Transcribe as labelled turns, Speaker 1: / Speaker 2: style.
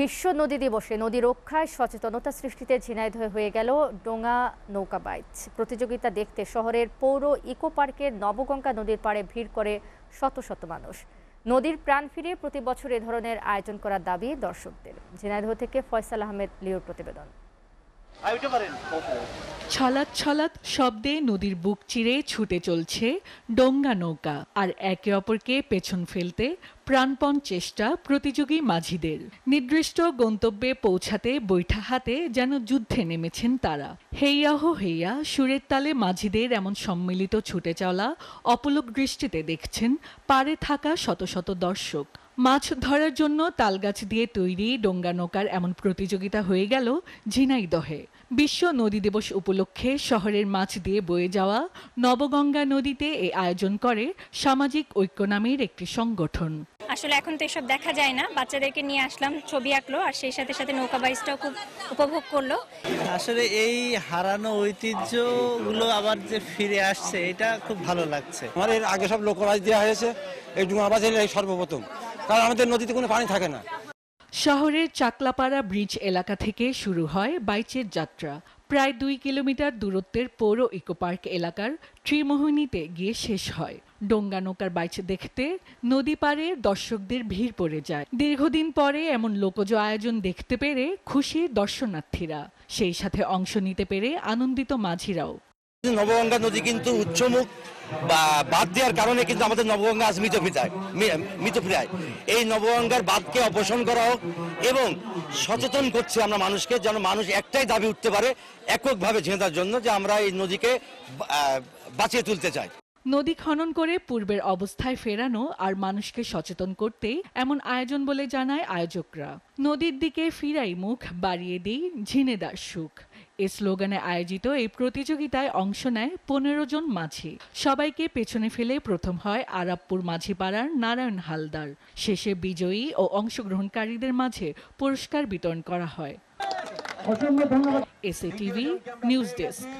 Speaker 1: বিশ্ব নদী দিবসে নদী রক্ষায় সচেতনতা সৃষ্টিতে ঝিনাইদহ হয়ে গেল ডোঙা নৌকা বাইচ প্রতিযোগিতা দেখতে শহরের পৌর ইকো পার্কের নবগঙ্গা নদীর পাড়ে ভিড় করে শত শত মানুষ নদীর প্রাণ ফিরে প্রতি বছর এ ধরনের আয়োজন করার দাবি দর্শকদের ঝিনাইদহ থেকে ফয়সাল আহমেদ লিওর প্রতিবেদন
Speaker 2: ছলাৎ ছলাৎ শব্দে নদীর বুক চিরে ছুটে চলছে ডোঙ্গা নৌকা আর একে অপরকে পেছন ফেলতে প্রাণপণ চেষ্টা প্রতিযোগী মাঝিদের নির্দিষ্ট গন্তব্যে পৌঁছাতে বৈঠা হাতে যেন যুদ্ধে নেমেছেন তারা হেইয়াহ হেইয়া সুরের তালে মাঝিদের এমন সম্মিলিত ছুটে চলা অপলক দৃষ্টিতে দেখছেন পারে থাকা শত শত দর্শক মাছ ধরার জন্য তালগাছ দিয়ে তৈরি ডোঙ্গা নৌকার এমন প্রতিযোগিতা হয়ে গেল ঝিনাইদহে বিশ্ব নদী দিবস উপলক্ষে শহরের মাছ দিয়ে বয়ে যাওয়া নবগঙ্গা নদীতে এ আয়োজন করে সামাজিক ঐক্য নামের একটি সংগঠন
Speaker 1: আসলে এখন তো এসব দেখা যায় না বাচ্চাদেরকে নিয়ে আসলাম ছবি আঁকলো আর সেই সাথে সাথে নৌকা বাইসটাও খুব উপভোগ করলো
Speaker 2: আসলে এই হারানো
Speaker 3: ঐতিহ্যগুলো আবার যে ফিরে আসছে এটা খুব ভালো লাগছে আমার এর আগে সব লোকরাজ দেওয়া হয়েছে এই ডুমা বাজারে সর্বপ্রথম কারণ আমাদের নদীতে কোনো পানি থাকে না
Speaker 2: শহরের চাকলাপাড়া ব্রিজ এলাকা থেকে শুরু হয় বাইচের যাত্রা প্রায় দুই কিলোমিটার দূরত্বের পৌর ইকোপার্ক এলাকার ত্রিমোহিনীতে গিয়ে শেষ হয় ডোঙ্গা নৌকার বাইচ দেখতে নদী পাড়ে দর্শকদের ভিড় পড়ে যায় দীর্ঘদিন পরে এমন লোকজ আয়োজন দেখতে পেরে খুশি দর্শনার্থীরা সেই সাথে অংশ নিতে পেরে আনন্দিত মাঝিরাও
Speaker 3: নবগঙ্গা নদী কিন্তু উচ্চমুখ বা বাদ দেওয়ার কারণে কিন্তু আমাদের নবগঙ্গা আজ মৃতপ্রায় মৃতপ্রায় এই নবগঙ্গার বাদকে অপসারণ করা হোক এবং সচেতন করছি আমরা মানুষকে যেন মানুষ একটাই দাবি উঠতে পারে এককভাবে ঝেঁদার জন্য যে আমরা এই নদীকে বাঁচিয়ে তুলতে চাই
Speaker 2: নদী খনন করে পূর্বের অবস্থায় ফেরানো আর মানুষকে সচেতন করতেই এমন আয়োজন বলে জানায় আয়োজকরা নদীর দিকে ফিরাই মুখ বাড়িয়ে দিই ঝিনেদার সুখ এ স্লোগানে আয়োজিত এই প্রতিযোগিতায় অংশ নেয় পনেরো জন মাঝি সবাইকে পেছনে ফেলে প্রথম হয় আরাবপুর মাঝিপাড়ার নারায়ণ হালদার শেষে বিজয়ী ও অংশগ্রহণকারীদের মাঝে পুরস্কার বিতরণ করা হয় এ টিভি নিউজ ডেস্ক